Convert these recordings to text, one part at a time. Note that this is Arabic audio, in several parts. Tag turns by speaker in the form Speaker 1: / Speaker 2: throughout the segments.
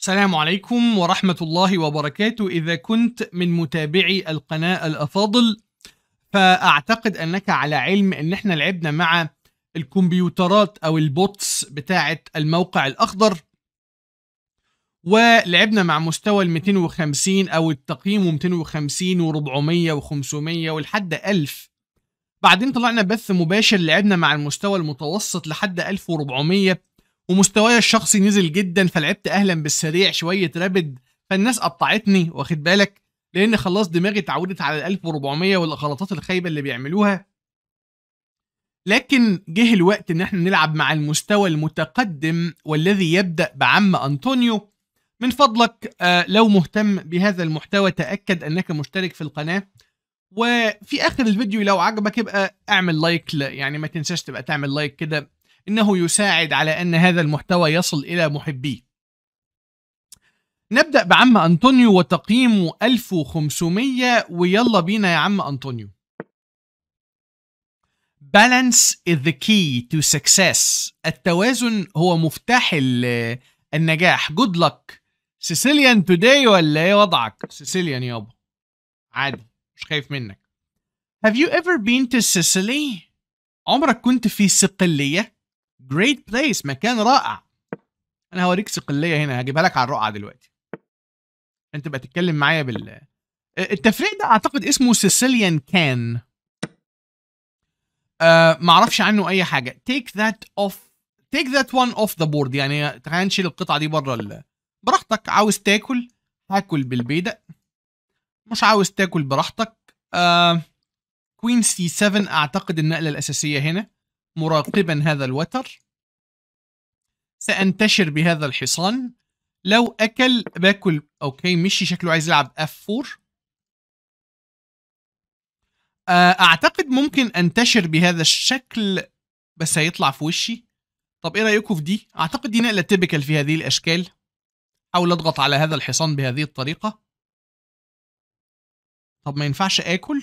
Speaker 1: السلام عليكم ورحمة الله وبركاته إذا كنت من متابعي القناة الأفاضل فأعتقد أنك على علم أن احنا لعبنا مع الكمبيوترات أو البوتس بتاعة الموقع الأخضر ولعبنا مع مستوى ال 250 أو التقييم 250 و400 و500 ولحد 1000 بعدين طلعنا بث مباشر لعبنا مع المستوى المتوسط لحد 1400 ومستواي الشخصي نزل جدا فلعبت اهلا بالسريع شويه رابد فالناس قطعتني واخد بالك لان خلاص دماغي اتعودت على ال 1400 والغلطات الخايبه اللي بيعملوها لكن جه الوقت ان احنا نلعب مع المستوى المتقدم والذي يبدا بعم انطونيو من فضلك آه، لو مهتم بهذا المحتوى تاكد انك مشترك في القناه وفي اخر الفيديو لو عجبك يبقى اعمل لايك يعني ما تنساش تبقى تعمل لايك كده انه يساعد على ان هذا المحتوى يصل الى محبيه نبدأ بعم أنطونيو وتقييمه 1500 ويلا بينا يا عم أنطونيو Balance is the key to success التوازن هو مفتاح النجاح good luck سيسيليان توداي ولا ايه وضعك سيسيليان يابا عادي مش خايف منك Have you ever been to Sicily? عمرك كنت في صقلية؟ Great place مكان رائع أنا هوريك صقلية هنا هجيبها لك على الرقعة دلوقتي أنت تبقى تتكلم معايا بال التفريق ده أعتقد اسمه Sicilian can أه معرفش عنه أي حاجة Take that off Take that one off the board يعني تعال نشيل القطعة دي بره ال... براحتك عاوز تاكل هاكل بالبيدق مش عاوز تاكل براحتك آه كوين سي 7 اعتقد النقله الاساسيه هنا مراقبا هذا الوتر سانتشر بهذا الحصان لو اكل باكل اوكي مشي شكله عايز يلعب اف آه، 4 اعتقد ممكن انتشر بهذا الشكل بس هيطلع في وشي طب ايه رايكم في دي اعتقد دي نقله تيبيكال في هذه الاشكال
Speaker 2: احاول اضغط على هذا الحصان بهذه الطريقه طب ما ينفعش اكل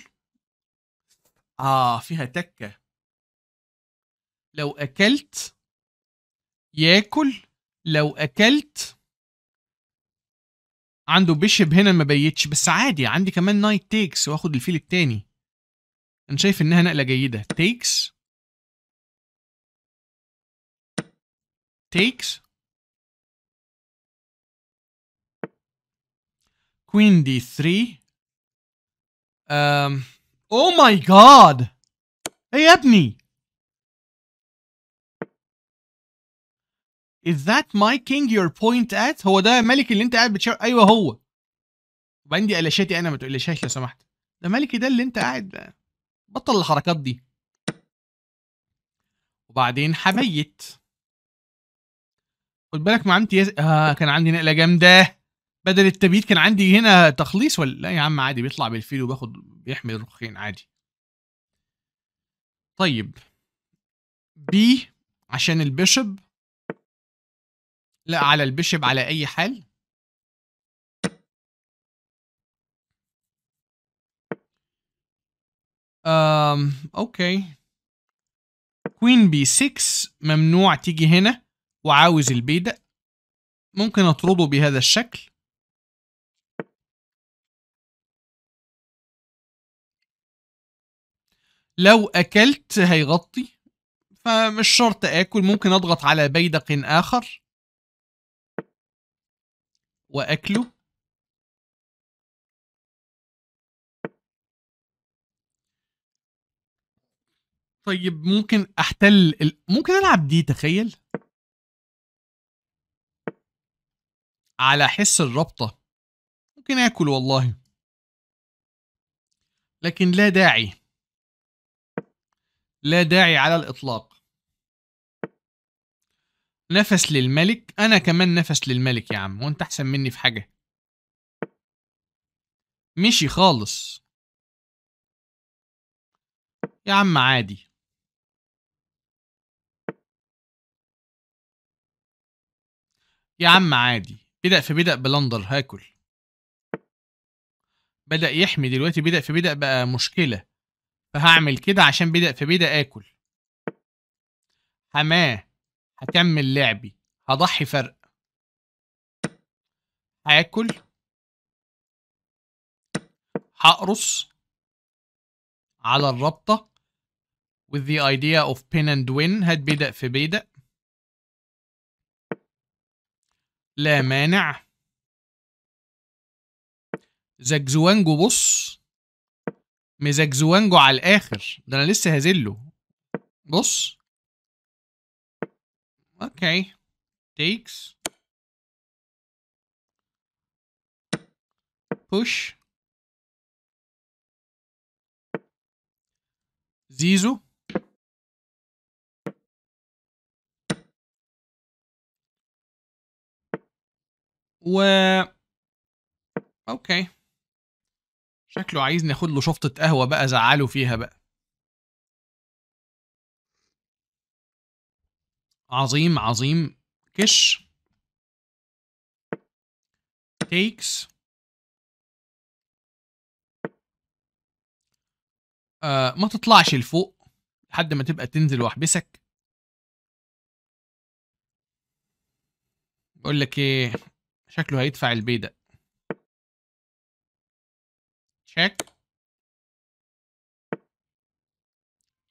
Speaker 2: اه فيها تكه لو اكلت ياكل لو اكلت
Speaker 1: عنده بيشب هنا ما بيتش بس عادي عندي كمان نايت تيكس واخد
Speaker 2: الفيل التاني انا شايف انها نقله جيده تيكس تيكس كوين دي 3 أم... او ماي جاد ايه يا ابني Is that my king your point at؟ هو
Speaker 1: ده ملك اللي انت قاعد بتشاور ايوه هو وبعدين دي قلاشاتي انا ما تقلشهاش لو سمحت ده ملكي ده اللي انت قاعد بطل الحركات دي وبعدين حبيت خد بالك مع امتياز آه كان عندي نقله جامده بدل التبييت كان عندي هنا تخليص ولا لا يا عم عادي بيطلع بالفيل وباخد بيحمل الرخين عادي طيب
Speaker 2: بي عشان البيشب لا على البيشب على اي حال أم اوكي كوين بي 6 ممنوع تيجي هنا وعاوز البيدق ممكن اطرده بهذا الشكل لو اكلت هيغطي فمش شرط اكل ممكن اضغط على بيدق اخر واكله طيب ممكن احتل ال... ممكن العب دي تخيل على حس الرابطه ممكن اكل والله لكن لا داعي لا داعي على الإطلاق
Speaker 1: نفس للملك أنا كمان نفس للملك يا عم وأنت
Speaker 2: أحسن مني في حاجة مشي خالص يا عم عادي يا عم عادي
Speaker 1: بدأ في بدأ بلندر هاكل بدأ يحمي دلوقتي بدأ في بدأ بقى مشكلة فهعمل كده عشان بدا في بدا اكل
Speaker 2: حماه هكمل لعبي هضحي فرق هاكل هقرص
Speaker 1: على الرابطة with the idea of pin and win هات
Speaker 2: بيدق في بيدق لا مانع زجزوانجو بص زوانجو على الاخر ده انا لسه هزله بص اوكي تيكس بوش زيزو و اوكي شكله عايز ناخد له شفطة قهوة بقى زعله فيها بقى عظيم عظيم كش تيكس آه ما تطلعش لفوق لحد ما تبقى تنزل واحبسك بقول لك ايه شكله هيدفع البيدق Check.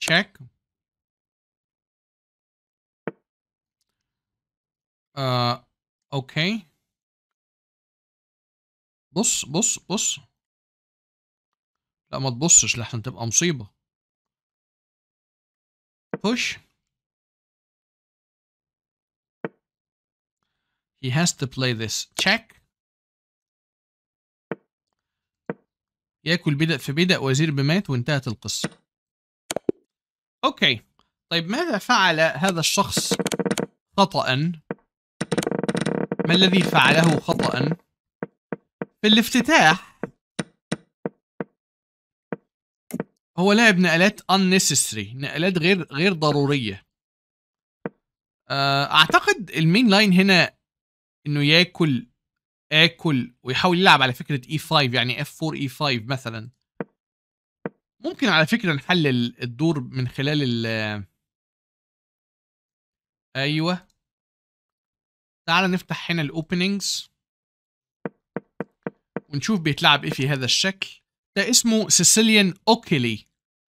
Speaker 2: Check. Uh, okay. بص بص بص لا ما تبصش لحسن تبقى مصيبة push he has to play this check ياكل بدأ في بدأ
Speaker 1: وزير بمات وانتهت القصة اوكي طيب ماذا فعل هذا الشخص خطأ ما الذي فعله خطأ في الافتتاح هو لعب نقلات unnecessary نقلات غير غير ضرورية آه، اعتقد المين لاين هنا انه ياكل اكل ويحاول يلعب على فكره اي e 5 يعني اف 4 اي 5 مثلا ممكن على فكره نحلل الدور من خلال ال ايوه تعال نفتح هنا الاوبننجز ونشوف بيتلعب ايه في هذا الشكل ده اسمه سيسيليان اوكيلي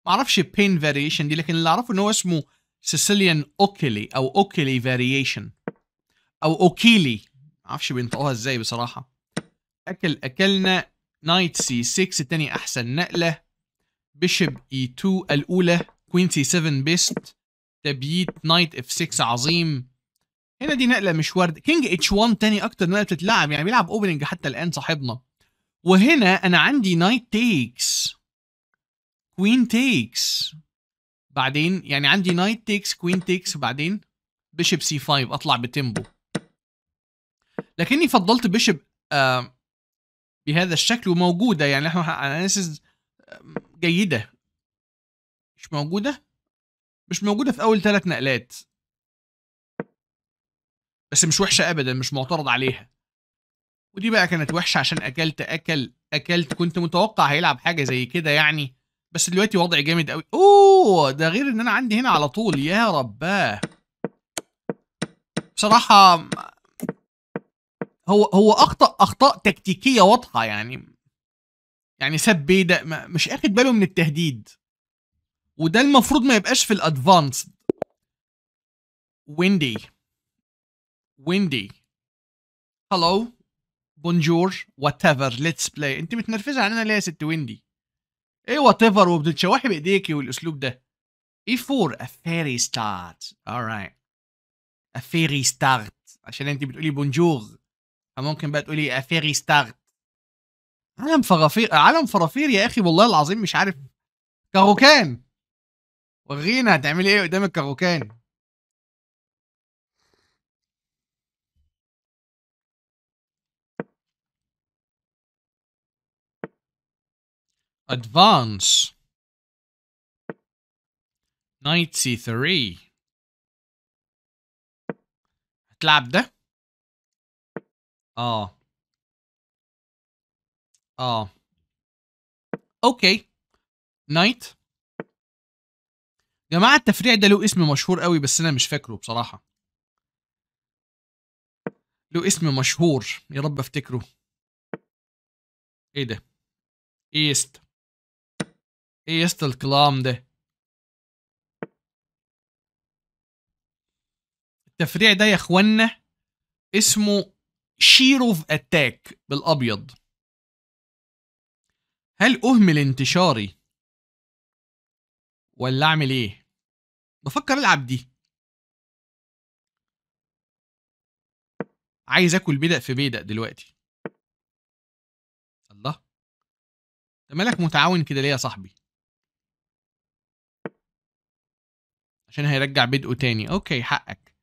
Speaker 1: معرفش بين فاريشن دي لكن اللي اعرفه ان هو اسمه سيسيليان اوكيلي او اوكيلي فاريشن او اوكيلي معرفش بينطقوها ازاي بصراحه اكل اكلنا نايت سي 6 التاني احسن نقله بيشب اي e 2 الاولى كوين سي 7 بيست تبييت نايت اف 6 عظيم هنا دي نقله مش ورد كينج اتش 1 تاني اكتر نقله بتتلعب يعني بيلعب اوبننج حتى الان صاحبنا وهنا انا عندي نايت تيكس كوين تيكس بعدين يعني عندي نايت تيكس كوين تيكس وبعدين بيشب سي 5 اطلع بتيمبو لكني فضلت بيشب آه، بهذا الشكل وموجوده يعني احنا اناليسز آه، جيده مش موجوده مش موجوده في اول ثلاث نقلات بس مش وحشه ابدا مش معترض عليها ودي بقى كانت وحشه عشان اكلت اكل اكلت كنت متوقع هيلعب حاجه زي كده يعني بس دلوقتي وضعي جامد قوي اوه ده غير ان انا عندي هنا على طول يا رباه بصراحه هو هو اخطا اخطاء تكتيكيه واضحه يعني يعني ساب بيدا مش اخد
Speaker 2: باله من التهديد وده المفروض ما يبقاش في الادفانسد ويندي ويندي هلو
Speaker 1: بونجور وات ايفر ليتس بلاي انت متنرفزه علينا ليه يا ست ويندي ايه وات ايفر وبتتشوحي بايديكي والاسلوب ده اي e 4 a ستارت start alright a عشان انت بتقولي بونجور فممكن بقى تقولي افيري ستارت عالم فرافير عالم فرافير يا اخي والله العظيم
Speaker 2: مش عارف كاروكان ورينا هتعملي ايه قدام الكاروكان ادفانس نايت سي 3 هتلعب ده اه اه اوكي نايت جماعة التفريع ده له اسم مشهور قوي بس انا مش فاكره بصراحة له اسم مشهور يا رب افتكره ايه ده ايست ايست الكلام ده
Speaker 1: التفريع ده يا اخوانا اسمه شيروف
Speaker 2: اتاك بالابيض هل اهمل انتشاري ولا اعمل ايه بفكر العب دي عايز اكل بيدق في بيدق دلوقتي الله انت مالك متعاون كده ليه يا صاحبي عشان هيرجع بدقه تاني اوكي حقك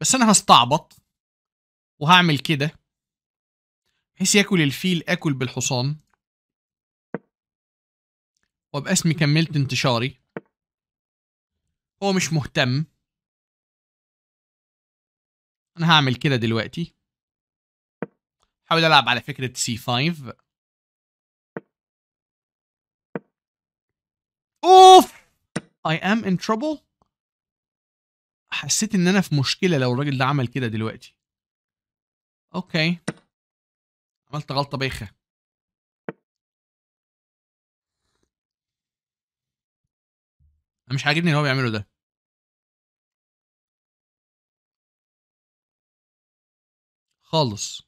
Speaker 2: بس انا هستعبط وهعمل كده بحيث ياكل الفيل اكل بالحصان وابقى اسمي كملت انتشاري هو مش مهتم انا هعمل كده دلوقتي حاول العب على فكره سي 5 اوف I am in trouble
Speaker 1: حسيت ان انا في مشكله لو الراجل ده عمل كده دلوقتي اوكي
Speaker 2: عملت غلطة بايخة انا مش عاجبني اللي هو بيعمله ده خالص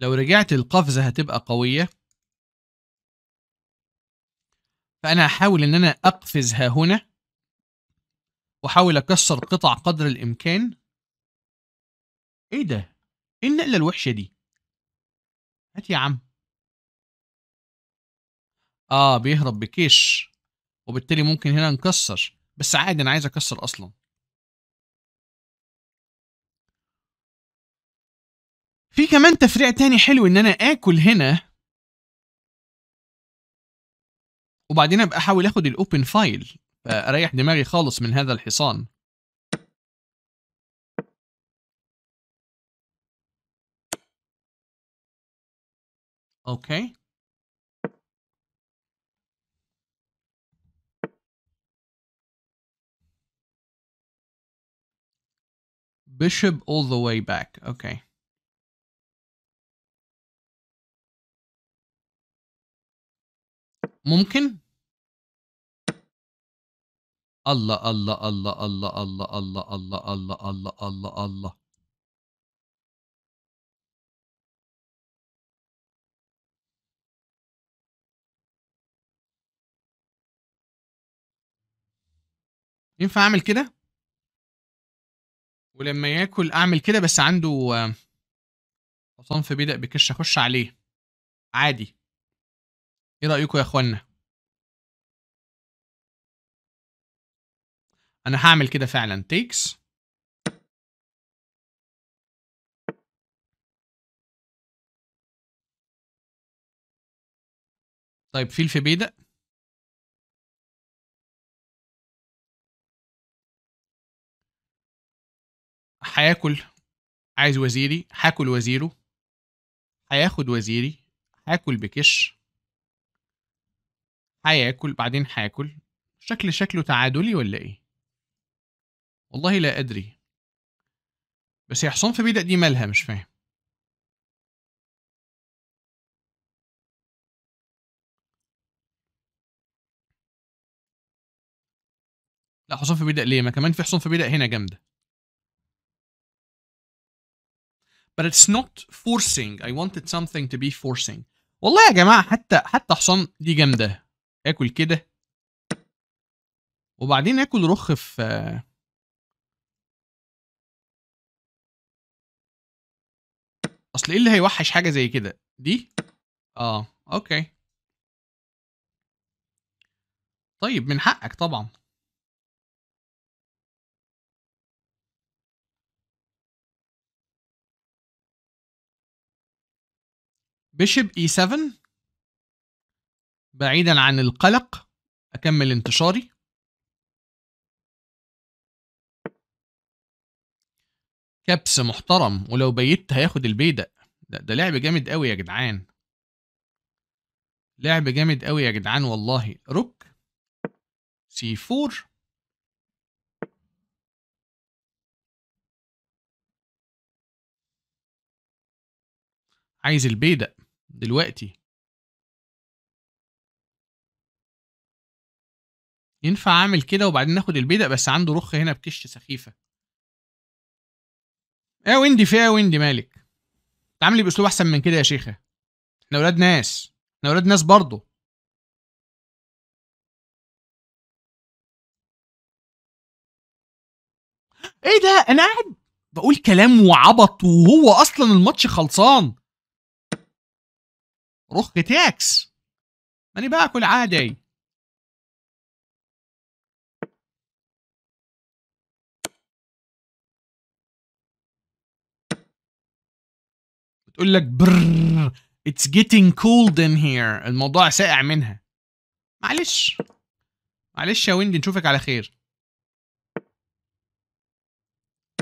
Speaker 2: لو رجعت القفزة هتبقى قوية
Speaker 1: فأنا هحاول إن أنا أقفز ها هنا وأحاول أكسر
Speaker 2: قطع قدر الإمكان إيه ده؟ ايه النقله الوحشه دي هات يا عم اه بيهرب بكيش وبالتالي ممكن هنا نكسر بس عادي انا عايز اكسر اصلا في كمان تفريع تاني حلو ان انا اكل هنا وبعدين ابقى احاول اخد الاوبن فايل اريح دماغي خالص من هذا الحصان Okay. Bishop all the way back. Okay. Mumkin? Allah, Allah, Allah, Allah, Allah, Allah, Allah, Allah, Allah, Allah, Allah. ينفع اعمل كده ولما ياكل اعمل كده بس عنده آه، حصان في بدأ بكش اخش عليه عادي ايه رايكم يا اخوانا انا هعمل كده فعلا تيكس طيب فيل في بيدق هياكل عايز وزيري هاكل وزيره
Speaker 1: هياخد وزيري هاكل بكش هياكل بعدين هاكل شكل شكله تعادلي ولا ايه
Speaker 2: والله لا ادري بس يا حصان في بيدق دي مالها مش فاهم لا حصان في بيدق ليه ما كمان في حصان في بيدق هنا جامده but it's not
Speaker 1: forcing I wanted something to be forcing والله يا جماعة حتى حتى حصان دي جامدة
Speaker 2: اكل كده وبعدين اكل رخ في اصل ايه اللي هيوحش حاجة زي كده دي اه اوكي طيب من حقك طبعا بيشب اي e 7 بعيدا عن القلق اكمل انتشاري كبس محترم ولو بيت هياخد البيدق
Speaker 1: ده, ده لعب جامد قوي يا جدعان لعب جامد قوي يا جدعان
Speaker 2: والله روك سي 4 عايز البيدق دلوقتي ينفع اعمل كده وبعدين ناخد البيدق بس عنده رخ هنا بكش
Speaker 1: سخيفه ايه ويندي فيها ويندي مالك تعاملي
Speaker 2: باسلوب احسن من كده يا شيخه احنا ولاد ناس احنا ولاد ناس برضه ايه ده انا قاعد بقول كلام وعبط وهو اصلا الماتش خلصان روح تاكس ماني باكل عادي بتقول لك برر اتس getting cold in here الموضوع ساقع منها
Speaker 1: معلش معلش يا ويندي نشوفك على خير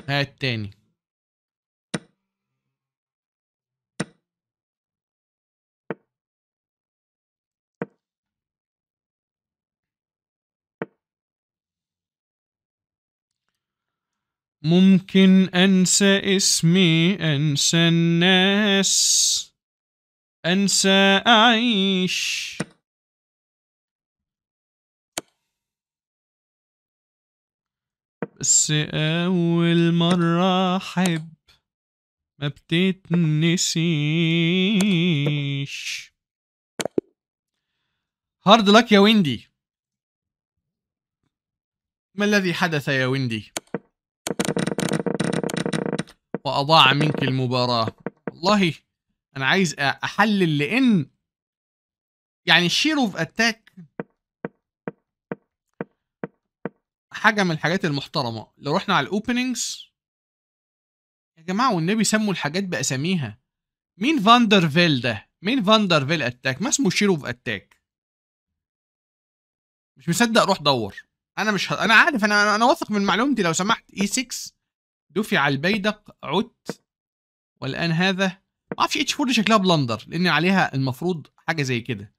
Speaker 2: هات تاني
Speaker 1: ممكن أنسى اسمي أنسى الناس
Speaker 2: أنسى أعيش بس أول مرة أحب ما
Speaker 1: بتتنسيش هارد لك يا ويندي ما الذي حدث يا ويندي وأضاع منك المباراة والله أنا عايز أحلل لأن يعني شير اوف أتاك حاجة من الحاجات المحترمة لو رحنا على الأوبننجز يا جماعة والنبي سموا الحاجات بأساميها مين فاندرفيل ده؟ مين فاندرفيل أتاك؟ ما اسمه شير اوف أتاك مش مصدق روح دور انا مش ه... انا عارف انا انا واثق من معلومتي لو سمحت اي e 6 دفع البيدق عدت والان هذا ما في اتش 4 شكلها بلندر لان عليها المفروض حاجه زي كده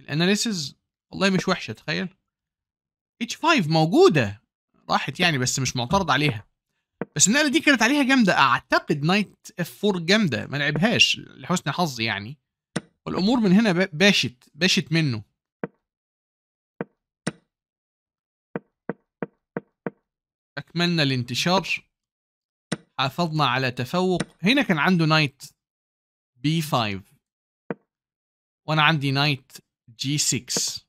Speaker 1: الاناليسز والله مش وحشه تخيل اتش 5 موجوده راحت يعني بس مش معترض عليها بس النقله دي كانت عليها جامده اعتقد نايت اف 4 جامده ما لعبهاش لحسن حظي يعني والامور من هنا باشت باشت منه اكملنا الانتشار حافظنا على تفوق هنا كان عنده نايت بي 5 وانا عندي نايت جي 6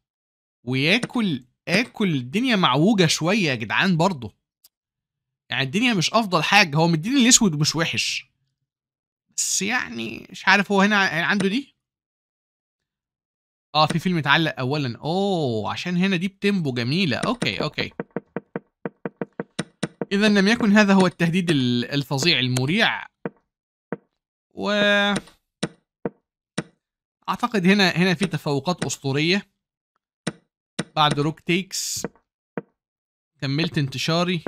Speaker 1: وياكل اكل الدنيا معوجه شويه يا جدعان برضه يعني الدنيا مش افضل حاجه هو مديني الاسود مش وحش بس يعني مش عارف هو هنا عنده دي اه في فيلم اتعلق اولا اوه عشان هنا دي بتمبو جميله اوكي اوكي إذا لم يكن هذا هو التهديد الفظيع المريع و أعتقد هنا هنا في تفوقات أسطورية بعد روك تيكس كملت انتشاري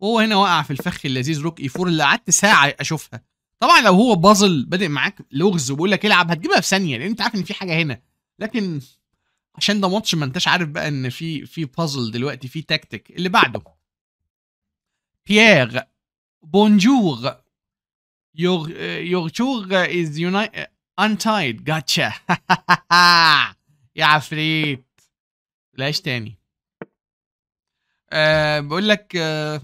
Speaker 1: وهو هنا وقع في الفخ اللذيذ روك اي 4 اللي قعدت ساعه اشوفها طبعا لو هو بازل بادئ معاك لغز وبيقول لك العب هتجيبها في ثانيه لان انت عارف ان في حاجه هنا لكن عشان ده ماتش ما انتش عارف بقى ان في في بازل دلوقتي في تكتيك اللي بعده Pierre, bonjour. Your uh, your tour is uh, untied. Gotcha. يا عفريت. ليش تاني؟ آه، بقول لك آه،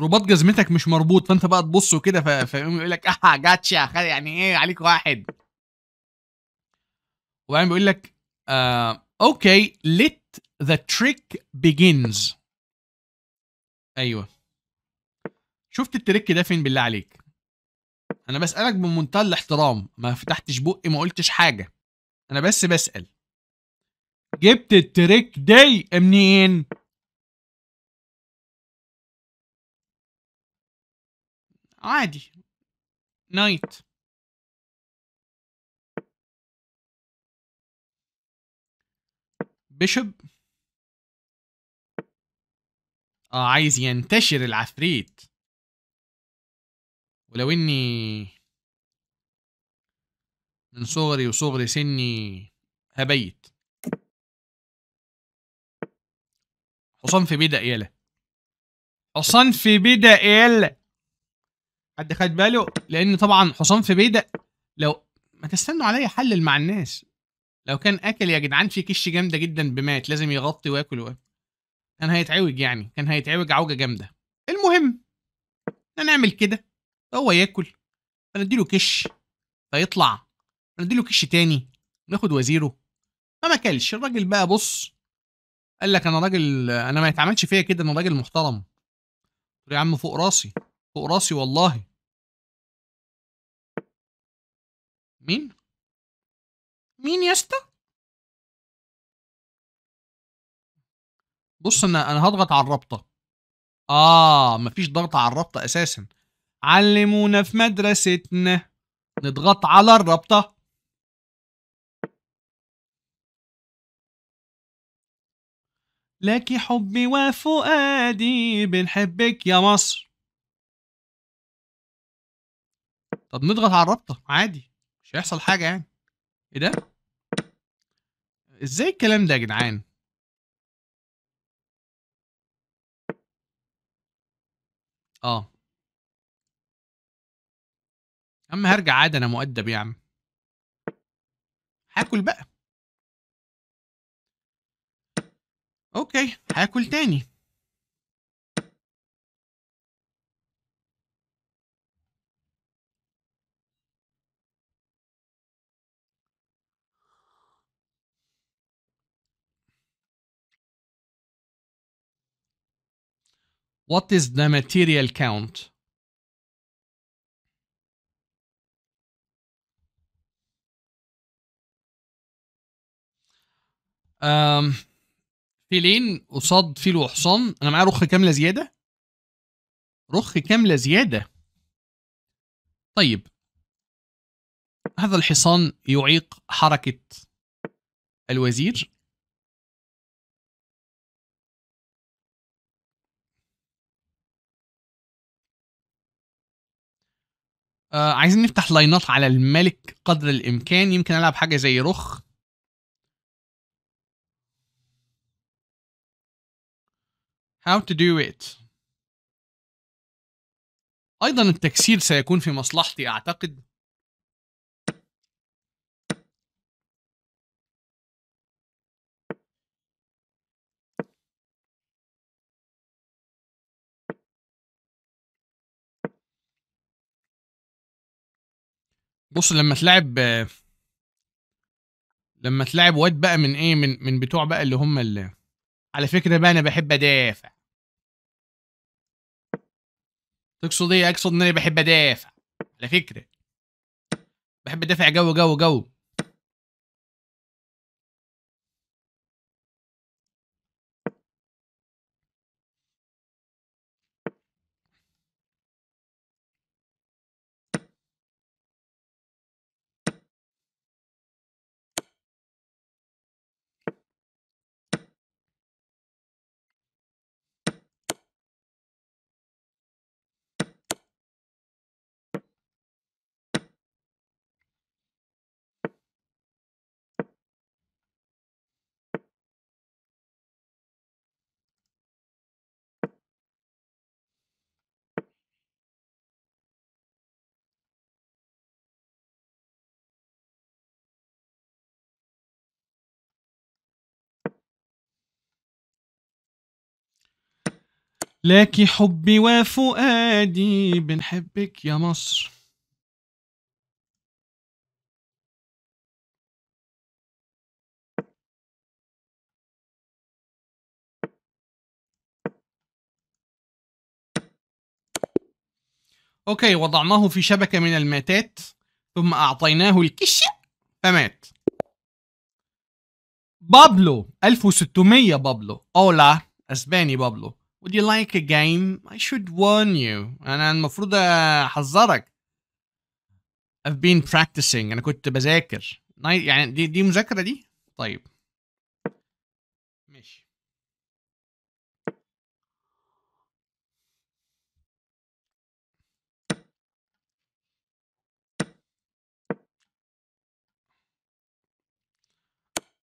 Speaker 1: رباط جزمتك مش مربوط فانت بقى تبص وكده فيقوم يقول لك اه جاتشا يعني ايه عليك واحد وبعدين بيقول لك اوكي آه، ليت The trick begins ايوه شفت التريك ده فين بالله عليك انا بسالك بمنتهى الاحترام ما فتحتش بقي ما
Speaker 2: قلتش حاجه انا بس بسال جبت التريك دي منين عادي نايت بيشوب اه عايز ينتشر العفريت ولو اني من صغري وصغر سني هبيت
Speaker 1: حصان في بيدق يلا حصان في بيدق يلا حد خد باله لان طبعا حصان في بيدق لو ما تستنوا عليا حلل مع الناس لو كان اكل يا جدعان في كش جامده جدا بمات لازم يغطي واكل واكل كان هيتعوج يعني كان هيتعوج عوجه جامده المهم هنعمل كده هو ياكل فنديله كش فيطلع فنديله كش تاني ناخد وزيره فما كلش الراجل بقى بص قال لك
Speaker 2: انا راجل انا ما يتعاملش فيا كده انا راجل محترم يا عم فوق راسي فوق راسي والله مين مين يا اسطى بص انا انا هضغط على الرابطه اه مفيش ضغط على الرابطه اساسا علمونا في مدرستنا نضغط على الرابطه لك حبي وفؤادي بنحبك يا مصر طب نضغط على الرابطه عادي مش هيحصل حاجه يعني ايه ده ازاي الكلام ده يا جدعان آه. اما هرجع عاد أنا مؤدب يا عم. هاكل بقى. أوكي، هاكل تاني. What is the material count? أم um, فيلين قصاد فيل وحصان انا معايا رخ كامله زياده رخ كامله زياده طيب هذا الحصان يعيق حركه الوزير آه عايزين نفتح لاينات على الملك قدر الامكان يمكن العب حاجه زي رخ how to do it ايضا التكسير سيكون في مصلحتي اعتقد بص لما تلعب
Speaker 1: لما تلعب واد بقى من ايه من من بتوع بقى اللي هم اللي على فكره بقى انا بحب ادافع تقصد ايه
Speaker 2: اقصد ان انا بحب ادافع على فكره بحب ادافع جو جو جو لك حبي وفؤادي بنحبك يا مصر
Speaker 1: اوكي وضعناه في شبكة من الماتات ثم اعطيناه الكش فمات بابلو 1600 بابلو اولا اسباني بابلو Would you like a game? I should warn you. أنا المفروض أحذرك. I've been practicing. أنا كنت بذاكر.
Speaker 2: يعني دي دي مذاكرة دي؟
Speaker 1: طيب. ماشي.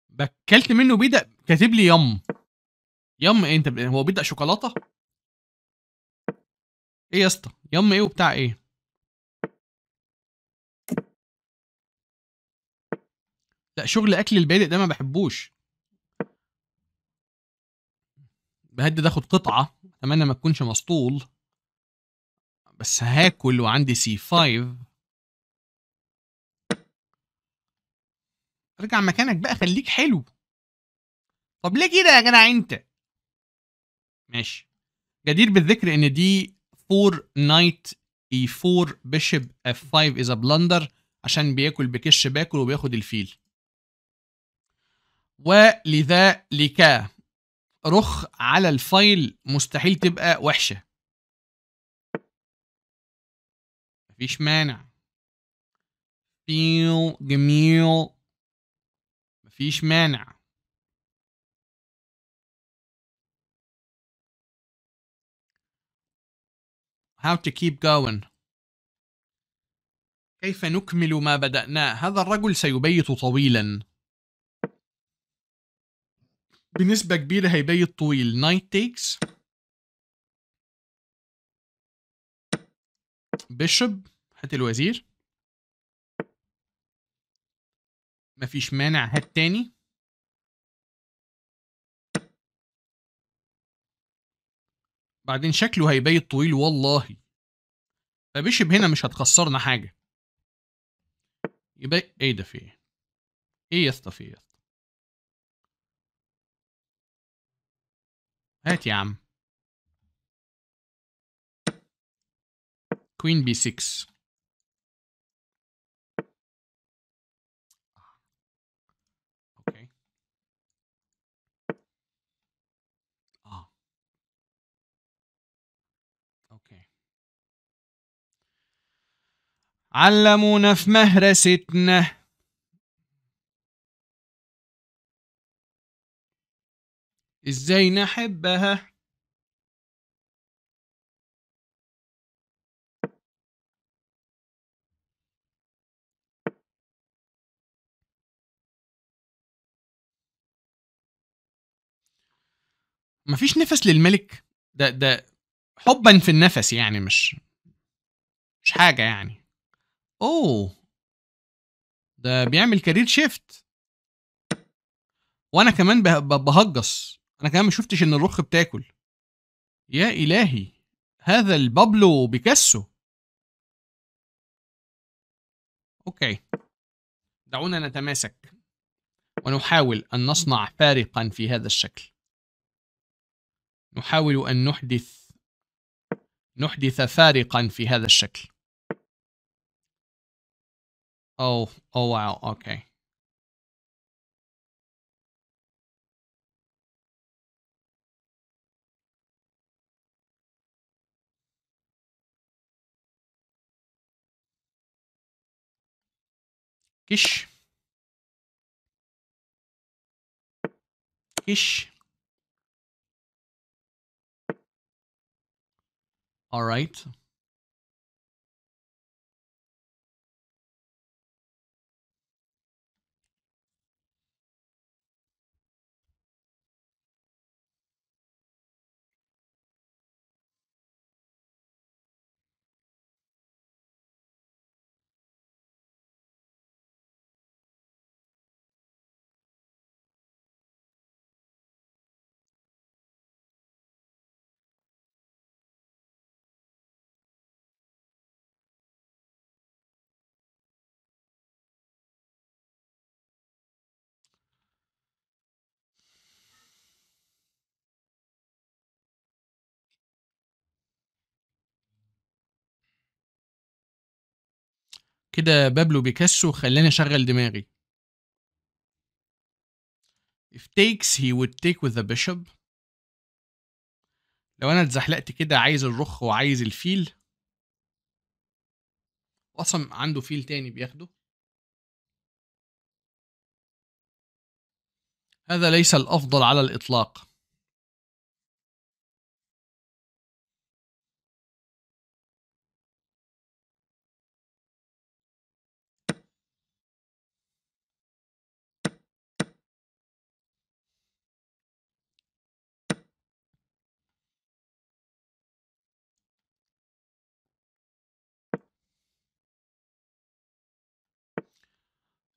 Speaker 2: بكلت منه بيه ده كاتب لي يم. يم ايه انت ب... هو بيدق شوكولاته ايه يا اسطى يم ايه وبتاع ايه لا شغل اكل البادئ ده ما بحبوش
Speaker 1: بهدد اخد قطعه اتمنى ما تكونش مسطول بس هاكل وعندي سي 5 ارجع مكانك بقى خليك حلو طب ليه كده يا جدع انت ماشي جدير بالذكر ان دي 4 نايت اي 4 بيشب اف 5 از بلندر عشان بياكل بكش باكل وبياخد الفيل ولذلك
Speaker 2: رخ على الفايل مستحيل تبقى وحشه مفيش مانع فيل جميل مفيش مانع How to keep going كيف نكمل ما بدأناه هذا الرجل سيبيت طويلا بنسبة كبيرة هيبيت طويل Night takes Bishop هات الوزير مفيش مانع هات تاني بعدين شكله هيبيت طويل والله فبشب هنا مش هتخسرنا حاجة يبقى ايه ده في ايه ايه يا اسطى في ايه هات يا عم كوين بي 6 علمونا في مهرستنا ازاي نحبها مفيش نفس للملك ده ده حبا في النفس يعني مش
Speaker 1: مش حاجه يعني اوه ده بيعمل كارير شيفت وانا كمان بهجص انا كمان ما شفتش
Speaker 2: ان الرخ بتاكل يا الهي هذا البابلو بيكاسو اوكي دعونا
Speaker 1: نتماسك
Speaker 2: ونحاول ان نصنع فارقا في هذا الشكل نحاول ان نحدث نحدث فارقا في هذا الشكل Oh, oh wow, okay. Kish. Kish. All right. كده بابلو بيكاسو خلاني أشغل دماغي
Speaker 1: If takes he would take with the bishop لو أنا اتزحلقت كده عايز الرخ وعايز الفيل أصلا عنده فيل تاني بياخده
Speaker 2: هذا ليس الأفضل على الإطلاق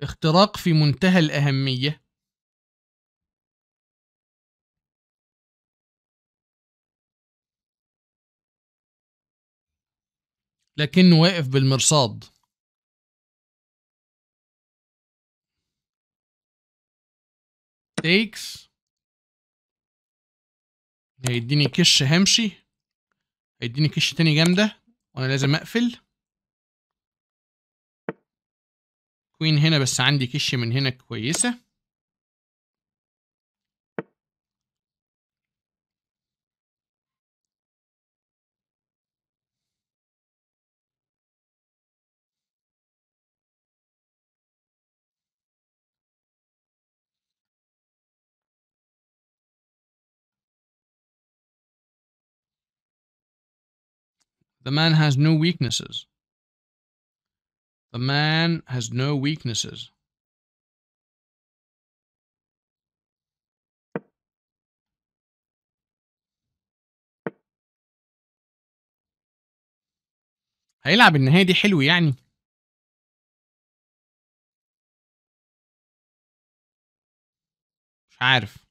Speaker 2: اختراق في منتهى الأهمية لكنه واقف بالمرصاد تيكس هيديني كش همشي هيديني كش تاني جامدة وانا لازم اقفل كوين هنا بس عندي كش من هنا كويسة The man has no weaknesses. The man has no weaknesses. هيلعب النهاية دي حلو يعني مش عارف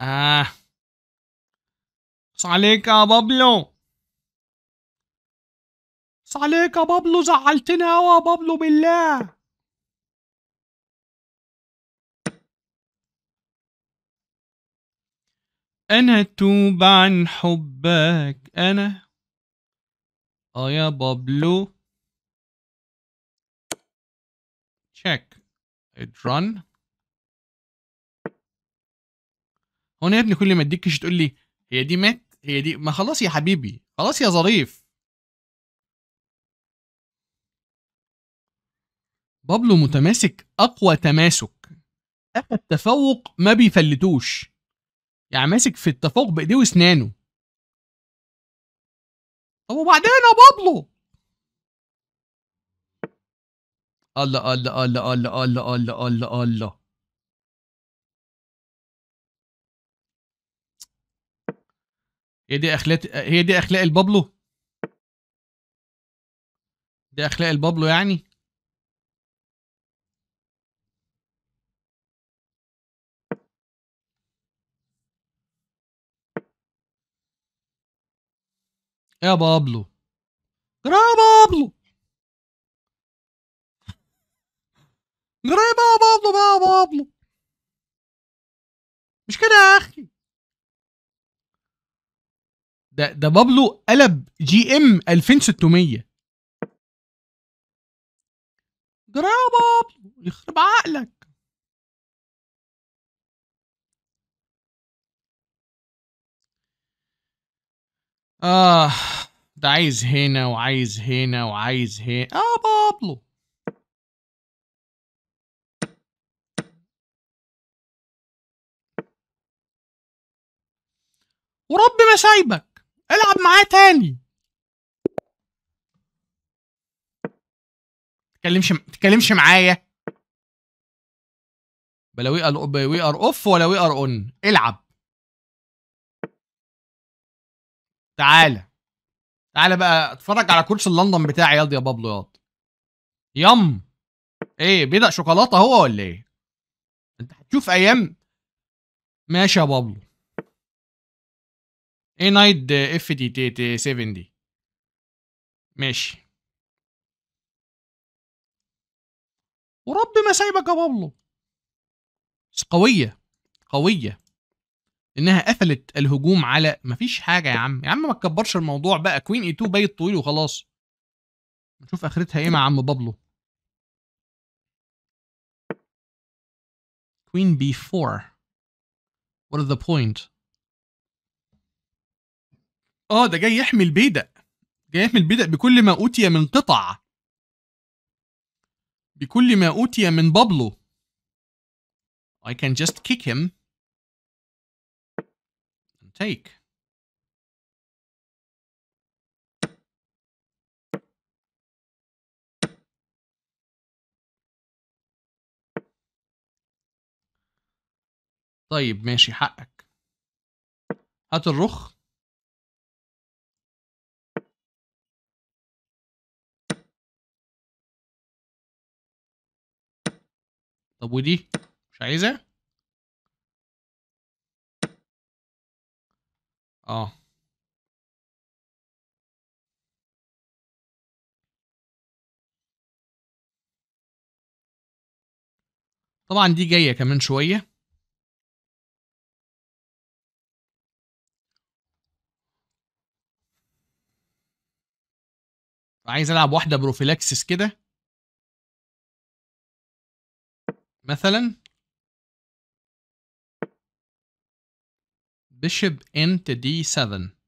Speaker 2: آه عليك يا بابلو عليك يا بابلو زعلتنا يا بابلو بالله انا توب عن حبك انا اه يا بابلو تشيك run
Speaker 1: هو يا ابني كل ما اديكش تقول لي هي دي مات هي دي ما خلاص يا حبيبي خلاص يا ظريف بابلو متماسك اقوى تماسك اخذ تفوق ما بيفلتوش
Speaker 2: يعني ماسك في التفوق بايديه واسنانه طب وبعدين يا بابلو الله الله الله الله الله الله الله الله هي دي اخلاق هي دي اخلاق البابلو دي اخلاق البابلو يعني يا بابلو جرا بابلو جرا بابلو بقى بابلو مش كده يا اخي ده ده بابلو قلب جي ام 2600 جرى بابلو يخرب عقلك آه ده عايز هنا وعايز هنا وعايز هنا آه بابلو ورب ما سايبك العب معاه تاني تكلمش تتكلمش معايا بلا وي ار اوف ولا وي ار اون العب تعالى تعالى بقى اتفرج على كورس اللندن بتاعي ياض يا بابلو ياض يم ايه
Speaker 1: بيدق شوكولاته هو ولا ايه انت هتشوف ايام ماشي يا بابلو
Speaker 2: اي نايد اف تي تي تي 7 دي ماشي ورب ما سايبك يا بابلو بس قويه قويه
Speaker 1: انها قفلت الهجوم على مفيش حاجه يا عم يا عم ما تكبرش الموضوع بقى كوين اي 2 بايت
Speaker 2: طويل وخلاص نشوف اخرتها ايه مع عم بابلو كوين بي 4 what is the point اه ده جاي يحمي البيدق
Speaker 1: جاي يحمي البيدق بكل ما أوتي من قطع بكل ما أوتي
Speaker 2: من بابلو I can just kick him and take طيب ماشي حقك هات الرخ طب ودي مش عايزها اه طبعا دي جايه كمان شويه عايز العب واحده بروفيلاكسس كده مثلا bishop انت دي 7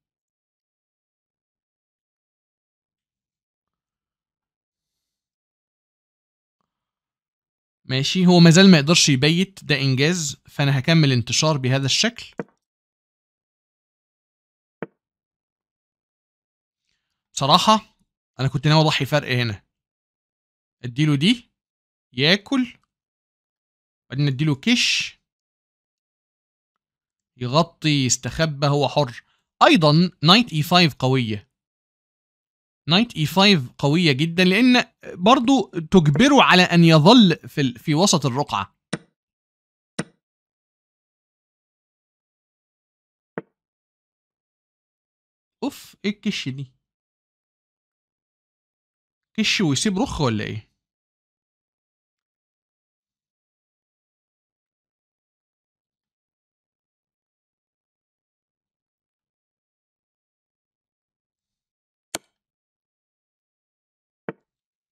Speaker 2: ماشي هو مازال ما يقدرش يبيت ده انجاز فانا هكمل انتشار بهذا الشكل بصراحة انا كنت ناوي اضحي فرق هنا اديله دي ياكل بعدين نديله كش يغطي يستخبى هو حر ايضا نايت اي 5 قويه نايت اي 5 قويه جدا لان برضو تجبره على ان يظل في في وسط الرقعه اوف ايه الكش دي كش ويسيب رخ ولا ايه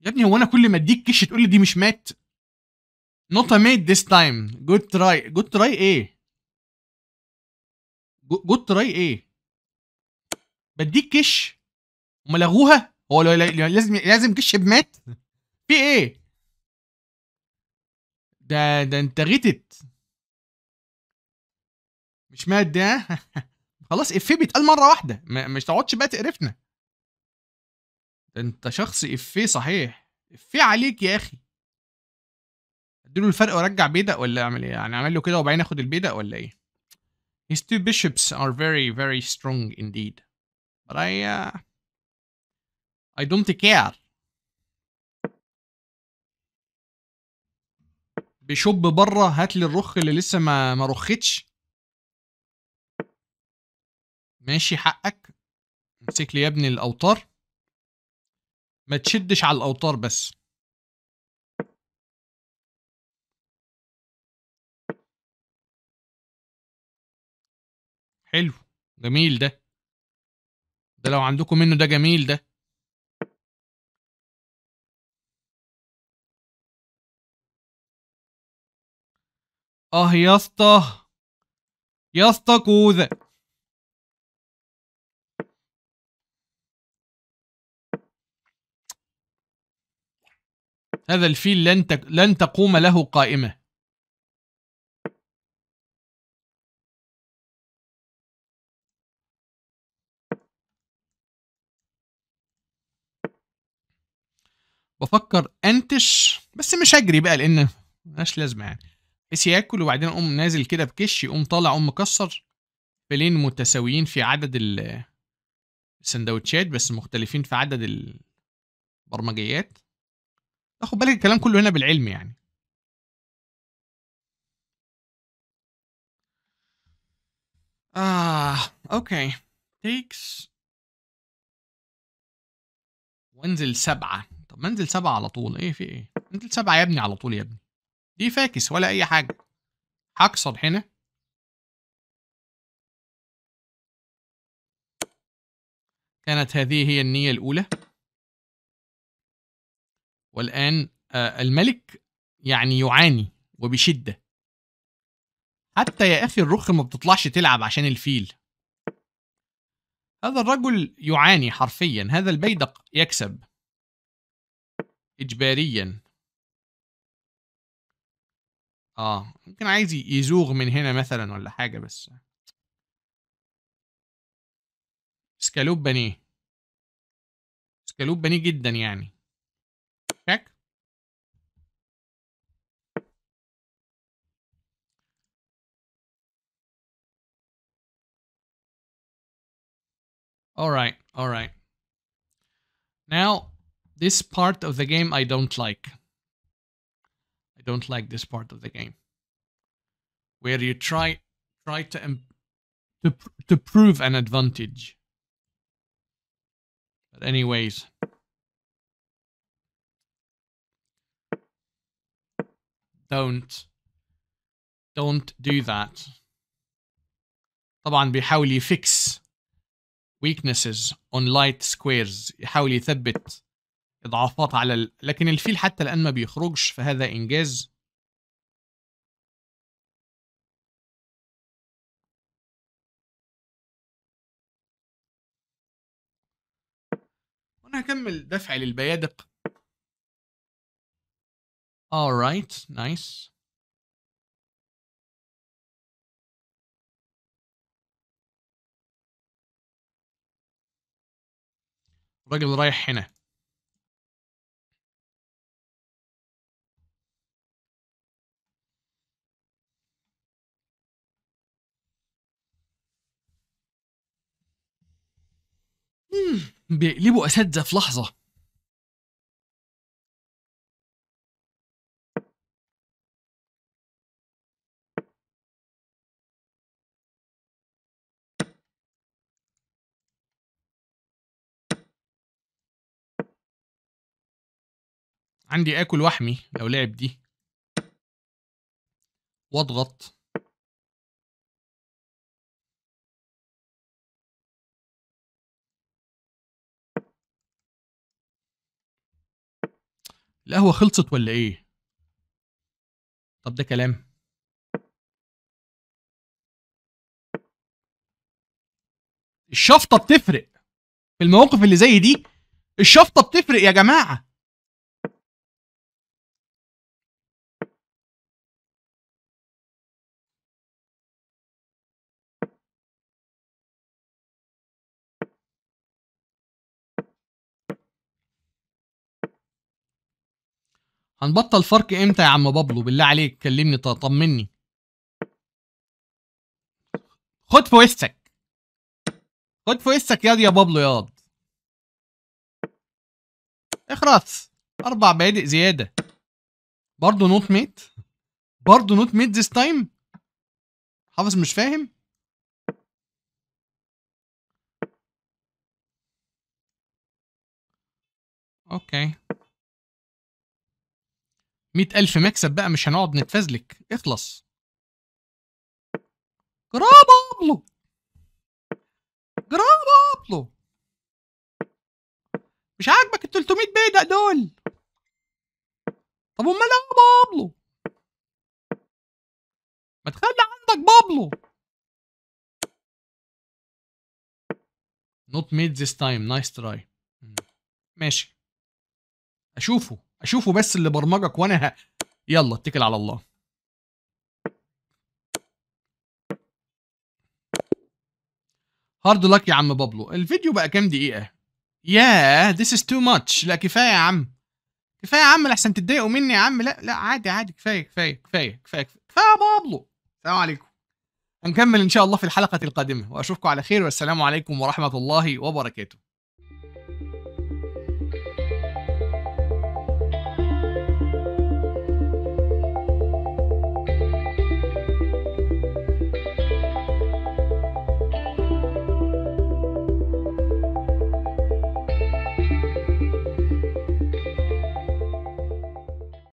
Speaker 2: يا ابني هو انا كل ما اديك كش تقول لي دي مش مات نوت ميد ذس تايم جود تراي جود تراي ايه جود تراي ايه بديك كش هما لغوها هو لازم لازم كش بمات في ايه ده ده انت غتت
Speaker 1: مش مات ده خلاص افيه بيتقال مره واحده مش تقعدش بقى تقرفنا انت شخص افيه صحيح افيه عليك يا اخي اديله الفرق وارجع بيدق ولا اعمل ايه يعني اعمل له كده وبعدين اخد البيدق ولا ايه His two bishops are very very strong indeed but I uh, I don't care بيشوب بره هات لي الرخ اللي لسه ما ما رختش
Speaker 2: ماشي حقك امسك لي يا ابني الاوتار ما تشدش على الاوتار بس حلو جميل ده ده لو عندكم منه ده جميل ده اه يا اسطى يا اسطى كوذا هذا الفيل لن تك... لن تقوم له قائمه بفكر انتش بس مش هجري بقى
Speaker 1: لان ملهاش لازمه يعني بس ياكل وبعدين اقوم نازل كده بكش يقوم طالع اقوم مكسر فيلين متساويين في عدد السندوتشات بس مختلفين في
Speaker 2: عدد البرمجيات خد بالك الكلام كله هنا بالعلم يعني آه أوكي تيكس
Speaker 1: وانزل سبعة طب منزل سبعة على طول إيه في إيه انزل سبعة يا ابني على طول يا ابني
Speaker 2: دي فاكس ولا أي حاجة هكسر هنا كانت هذه هي النية الأولى والآن آه، الملك
Speaker 1: يعني يعاني وبشدة حتى يا أخي الرخ ما بتطلعش تلعب عشان الفيل هذا الرجل يعاني حرفيا هذا البيدق يكسب إجباريا آه ممكن عايز يزوغ من هنا مثلا ولا حاجة بس
Speaker 2: سكالوب بنيه سكالوب بنيه جدا يعني All right, all right. Now, this part of the game I don't like.
Speaker 1: I don't like this part of the game. Where you try try to
Speaker 2: to pr to prove an advantage. But anyways, don't don't do that.
Speaker 1: طبعا بيحاول يفكس ويكنسز اون لايت سكويرز
Speaker 2: يحاول يثبت اضعافات على ال... لكن الفيل حتى الان ما بيخرجش فهذا انجاز وانا هكمل دفع للبيادق alright nice الراجل رايح هنا بيقلبوا اساتذه في لحظه عندي اكل واحمي لو لعب دي واضغط القهوة خلصت ولا ايه؟ طب ده كلام الشفطة بتفرق في المواقف اللي زي دي الشفطة بتفرق يا جماعة هنبطل فرق امتى يا عم بابلو بالله عليك كلمني طمني خد في وسك خد في وسك ياض يا بابلو ياض اخرس اربع بادئ زياده برضه نوت ميت برضه نوت ميت ذيس تايم حافظ مش فاهم اوكي 100000 مكسب بقى مش هنقعد نتفزلك اخلص جرابابلو جرابابلو مش عاجبك ال 300 بيدق دول طب امال ايه بابلو ما تخلي عندك بابلو not made this time nice try
Speaker 1: ماشي اشوفه اشوفه بس اللي برمجك وانا ه... يلا اتكل على الله هارد لك يا عم بابلو الفيديو بقى كام دقيقه يا ذس از تو ماتش لا كفايه يا عم كفايه يا عم لحسن تتضايقوا مني يا عم لا لا عادي عادي كفايه كفايه كفايه كفايه كفايه يا بابلو السلام عليكم هنكمل ان شاء الله في الحلقه القادمه واشوفكم على خير والسلام عليكم ورحمه الله وبركاته